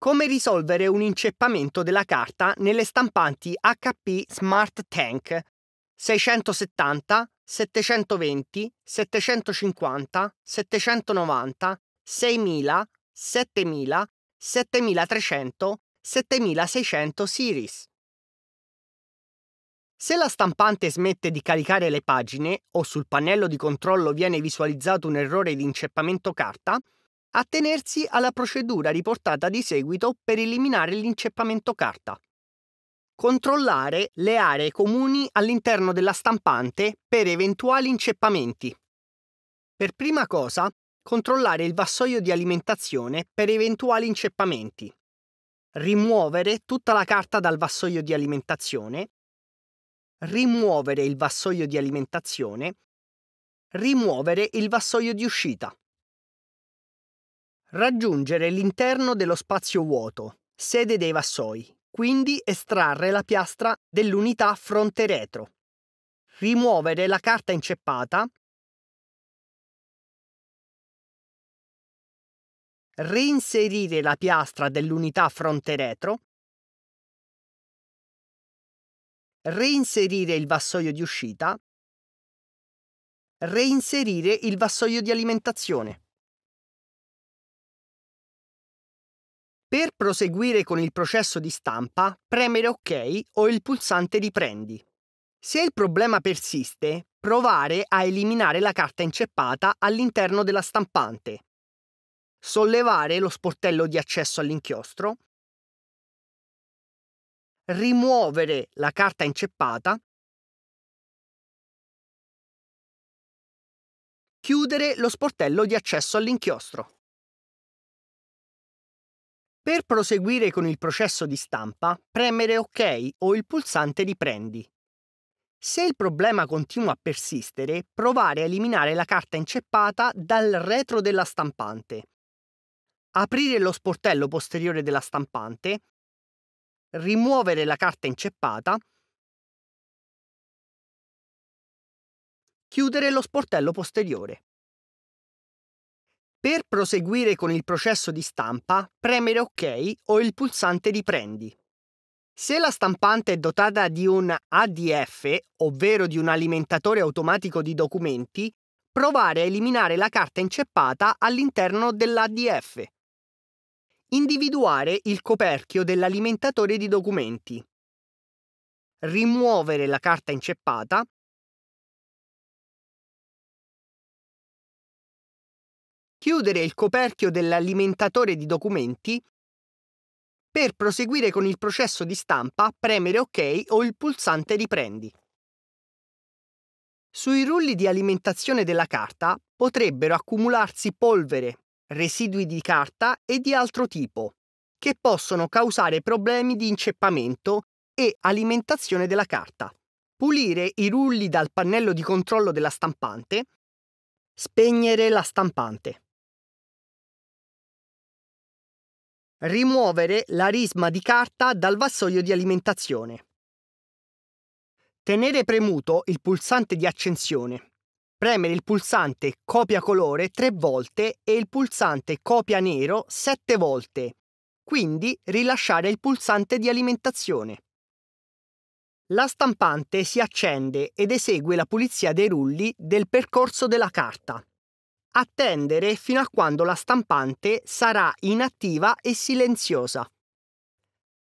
Come risolvere un inceppamento della carta nelle stampanti HP Smart Tank 670, 720, 750, 790, 6000, 7000, 7300, 7600 series. Se la stampante smette di caricare le pagine o sul pannello di controllo viene visualizzato un errore di inceppamento carta, attenersi alla procedura riportata di seguito per eliminare l'inceppamento carta. Controllare le aree comuni all'interno della stampante per eventuali inceppamenti. Per prima cosa, controllare il vassoio di alimentazione per eventuali inceppamenti. Rimuovere tutta la carta dal vassoio di alimentazione. Rimuovere il vassoio di alimentazione. Rimuovere il vassoio di uscita. Raggiungere l'interno dello spazio vuoto, sede dei vassoi, quindi estrarre la piastra dell'unità fronte-retro. Rimuovere la carta inceppata. Reinserire la piastra dell'unità fronte-retro. Reinserire il vassoio di uscita. Reinserire il vassoio di alimentazione. Per proseguire con il processo di stampa, premere OK o il pulsante Riprendi. Se il problema persiste, provare a eliminare la carta inceppata all'interno della stampante. Sollevare lo sportello di accesso all'inchiostro. Rimuovere la carta inceppata. Chiudere lo sportello di accesso all'inchiostro. Per proseguire con il processo di stampa, premere OK o il pulsante Riprendi. Se il problema continua a persistere, provare a eliminare la carta inceppata dal retro della stampante. Aprire lo sportello posteriore della stampante, rimuovere la carta inceppata, chiudere lo sportello posteriore. Per proseguire con il processo di stampa, premere OK o il pulsante Riprendi. Se la stampante è dotata di un ADF, ovvero di un alimentatore automatico di documenti, provare a eliminare la carta inceppata all'interno dell'ADF. Individuare il coperchio dell'alimentatore di documenti. Rimuovere la carta inceppata chiudere il coperchio dell'alimentatore di documenti per proseguire con il processo di stampa, premere OK o il pulsante Riprendi. Sui rulli di alimentazione della carta potrebbero accumularsi polvere, residui di carta e di altro tipo, che possono causare problemi di inceppamento e alimentazione della carta. Pulire i rulli dal pannello di controllo della stampante. Spegnere la stampante. Rimuovere la risma di carta dal vassoio di alimentazione. Tenere premuto il pulsante di accensione. Premere il pulsante copia colore tre volte e il pulsante copia nero sette volte. Quindi rilasciare il pulsante di alimentazione. La stampante si accende ed esegue la pulizia dei rulli del percorso della carta attendere fino a quando la stampante sarà inattiva e silenziosa.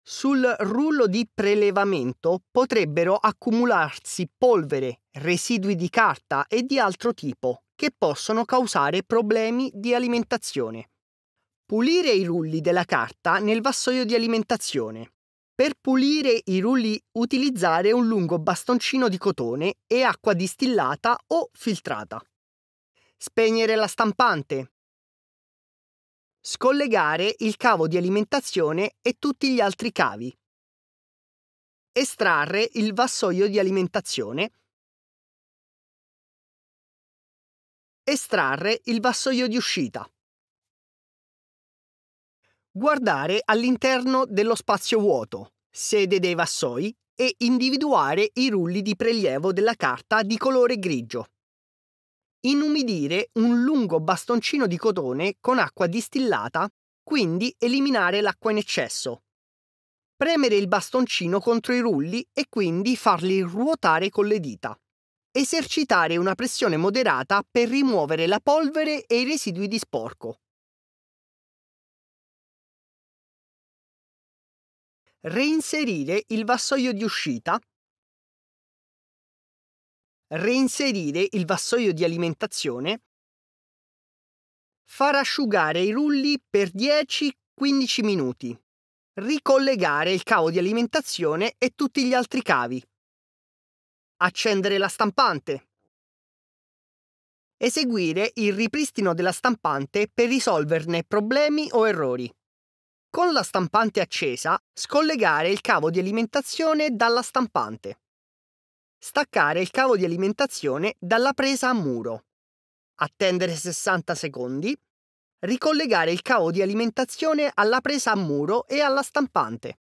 Sul rullo di prelevamento potrebbero accumularsi polvere, residui di carta e di altro tipo che possono causare problemi di alimentazione. Pulire i rulli della carta nel vassoio di alimentazione. Per pulire i rulli utilizzare un lungo bastoncino di cotone e acqua distillata o filtrata. Spegnere la stampante. Scollegare il cavo di alimentazione e tutti gli altri cavi. Estrarre il vassoio di alimentazione. Estrarre il vassoio di uscita. Guardare all'interno dello spazio vuoto, sede dei vassoi e individuare i rulli di prelievo della carta di colore grigio inumidire un lungo bastoncino di cotone con acqua distillata, quindi eliminare l'acqua in eccesso. Premere il bastoncino contro i rulli e quindi farli ruotare con le dita. Esercitare una pressione moderata per rimuovere la polvere e i residui di sporco. Reinserire il vassoio di uscita reinserire il vassoio di alimentazione, far asciugare i rulli per 10-15 minuti, ricollegare il cavo di alimentazione e tutti gli altri cavi, accendere la stampante, eseguire il ripristino della stampante per risolverne problemi o errori. Con la stampante accesa, scollegare il cavo di alimentazione dalla stampante staccare il cavo di alimentazione dalla presa a muro, attendere 60 secondi, ricollegare il cavo di alimentazione alla presa a muro e alla stampante.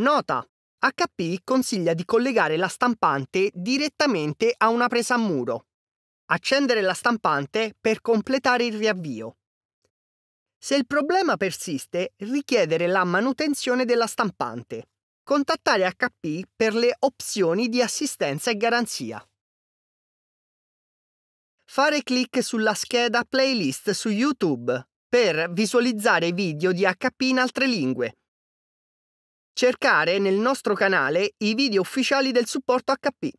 Nota! HP consiglia di collegare la stampante direttamente a una presa a muro. Accendere la stampante per completare il riavvio. Se il problema persiste, richiedere la manutenzione della stampante contattare HP per le opzioni di assistenza e garanzia. Fare clic sulla scheda playlist su YouTube per visualizzare video di HP in altre lingue. Cercare nel nostro canale i video ufficiali del supporto HP.